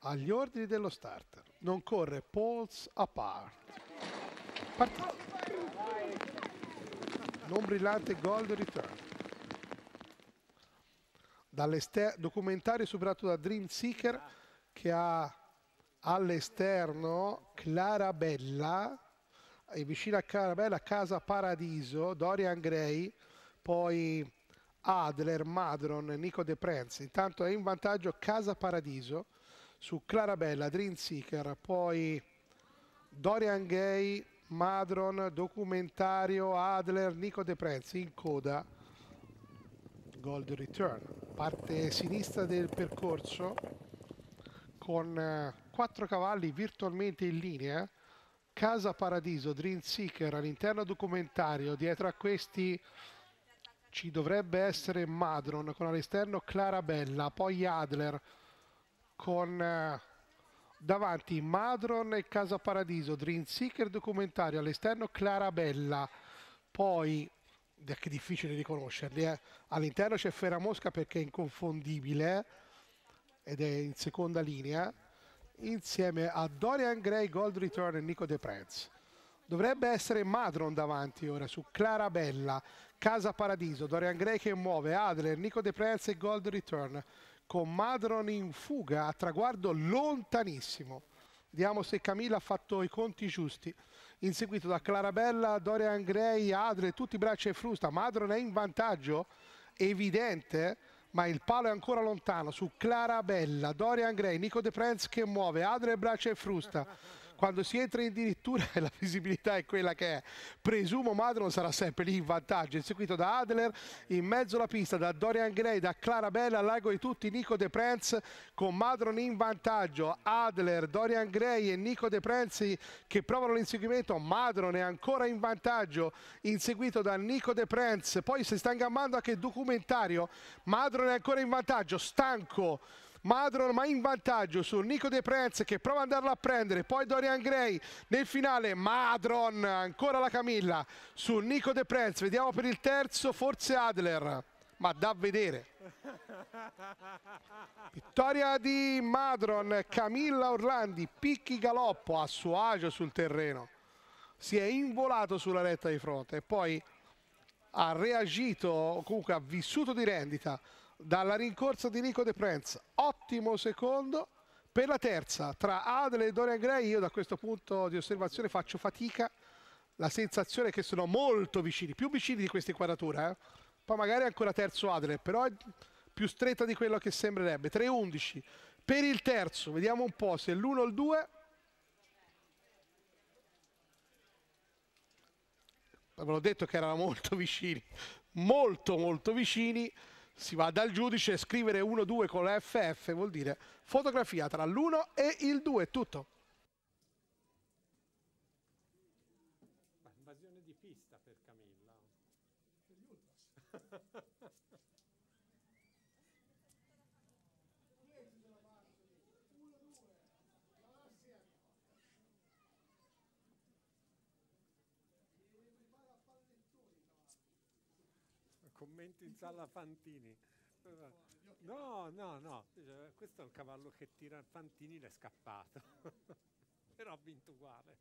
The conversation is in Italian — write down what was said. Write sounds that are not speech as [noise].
agli ordini dello starter. Non corre Pauls a par. Partita. Non brillante gol di return. Documentario superato da Dream Seeker che ha all'esterno Clarabella e vicino a Clarabella Casa Paradiso, Dorian Gray, poi Adler, Madron, Nico De Prenz. Intanto è in vantaggio Casa Paradiso su Clarabella, Dream Seeker, poi Dorian Gay, Madron, Documentario, Adler, Nico De Prenz in coda. Gold Return, parte sinistra del percorso con eh, quattro cavalli virtualmente in linea. Casa Paradiso, Dream Seeker all'interno documentario, dietro a questi ci dovrebbe essere Madron con all'esterno Clarabella, poi Adler con eh, davanti Madron e Casa Paradiso, Dream Seeker documentario, all'esterno Clarabella, poi è che difficile riconoscerli, eh? all'interno c'è Fera Mosca perché è inconfondibile eh, ed è in seconda linea, insieme a Dorian Gray, Gold Return e Nico De Prez. Dovrebbe essere Madron davanti ora su Clarabella, Casa Paradiso, Dorian Gray che muove, Adler, Nico De Prez e Gold Return con Madron in fuga a traguardo lontanissimo. Vediamo se Camilla ha fatto i conti giusti. Inseguito da Clarabella, Dorian Gray, Adler, tutti braccia e frusta. Madron è in vantaggio, evidente, ma il palo è ancora lontano su Clarabella, Dorian Gray, Nico De Prez che muove, Adler, braccia e frusta quando si entra in dirittura [laughs] la visibilità è quella che è. Presumo Madron sarà sempre lì in vantaggio, inseguito da Adler in mezzo alla pista, da Dorian Gray, da Clarabella, all'ago di tutti Nico De Prens con Madron in vantaggio, Adler, Dorian Gray e Nico De Prenzi che provano l'inseguimento, Madron è ancora in vantaggio, inseguito da Nico De Prens, poi si sta ingammando anche il documentario, Madron è ancora in vantaggio, stanco Madron ma in vantaggio su Nico De Prez che prova ad andarlo a prendere, poi Dorian Gray nel finale, Madron ancora la Camilla su Nico De Prez, vediamo per il terzo, forse Adler, ma da vedere. Vittoria di Madron, Camilla Orlandi, picchi galoppo a suo agio sul terreno, si è involato sulla retta di fronte e poi ha reagito, comunque ha vissuto di rendita dalla rincorsa di Nico De Prenz, ottimo secondo per la terza tra Adele e Dorian Gray. Io da questo punto di osservazione faccio fatica. La sensazione è che sono molto vicini, più vicini di queste quadrature. Eh? Poi magari ancora terzo Adele, però è più stretta di quello che sembrerebbe. 3-11 per il terzo. Vediamo un po' se l'1 o il 2. Ve l'ho detto che erano molto vicini, molto molto vicini si va dal giudice, e scrivere 1-2 con la FF vuol dire fotografia tra l'1 e il 2, è tutto. Invasione di pista per Camilla. [laughs] [laughs] commenti in [laughs] sala Fantini. No, no, no, questo è un cavallo che tira Fantini l'è scappato, [laughs] però ha vinto uguale.